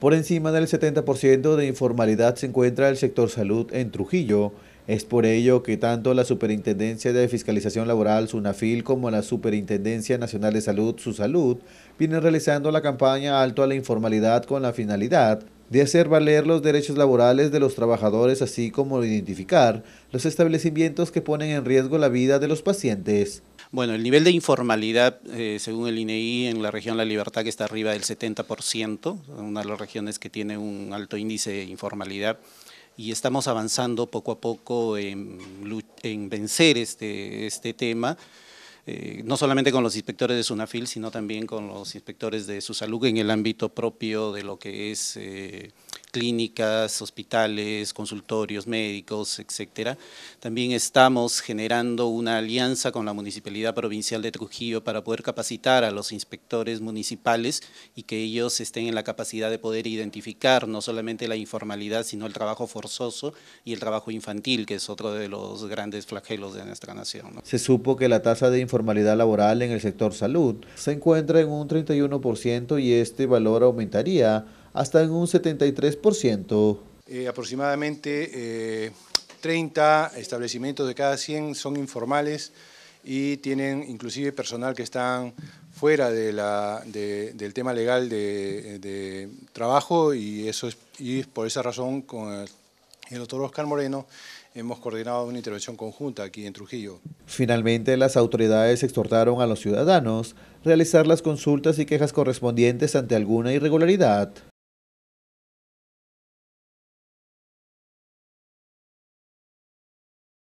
Por encima del 70% de informalidad se encuentra el sector salud en Trujillo. Es por ello que tanto la Superintendencia de Fiscalización Laboral, SUNAFIL, como la Superintendencia Nacional de Salud, SUSALUD, vienen realizando la campaña Alto a la Informalidad con la finalidad de hacer valer los derechos laborales de los trabajadores, así como identificar los establecimientos que ponen en riesgo la vida de los pacientes. Bueno, el nivel de informalidad, eh, según el INEI, e en la región La Libertad, que está arriba del 70%, una de las regiones que tiene un alto índice de informalidad, y estamos avanzando poco a poco en, vencer este, este tema, eh, no solamente con los inspectores de SUNAFIL, sino también con los inspectores de su salud en el ámbito propio de lo que es... Eh, clínicas, hospitales, consultorios médicos, etcétera. También estamos generando una alianza con la Municipalidad Provincial de Trujillo para poder capacitar a los inspectores municipales y que ellos estén en la capacidad de poder identificar no solamente la informalidad, sino el trabajo forzoso y el trabajo infantil, que es otro de los grandes flagelos de nuestra nación. Se supo que la tasa de informalidad laboral en el sector salud se encuentra en un 31% y este valor aumentaría hasta en un 73%. Eh, aproximadamente 30 eh, establecimientos de cada 100 son informales y tienen inclusive personal que están fuera del tema legal de, trabajo y, eso y por esa razón con el, el doctor Oscar Moreno hemos coordinado una intervención conjunta aquí en Trujillo. Finalmente, las autoridades exhortaron a los ciudadanos realizar las consultas y quejas correspondientes ante alguna irregularidad.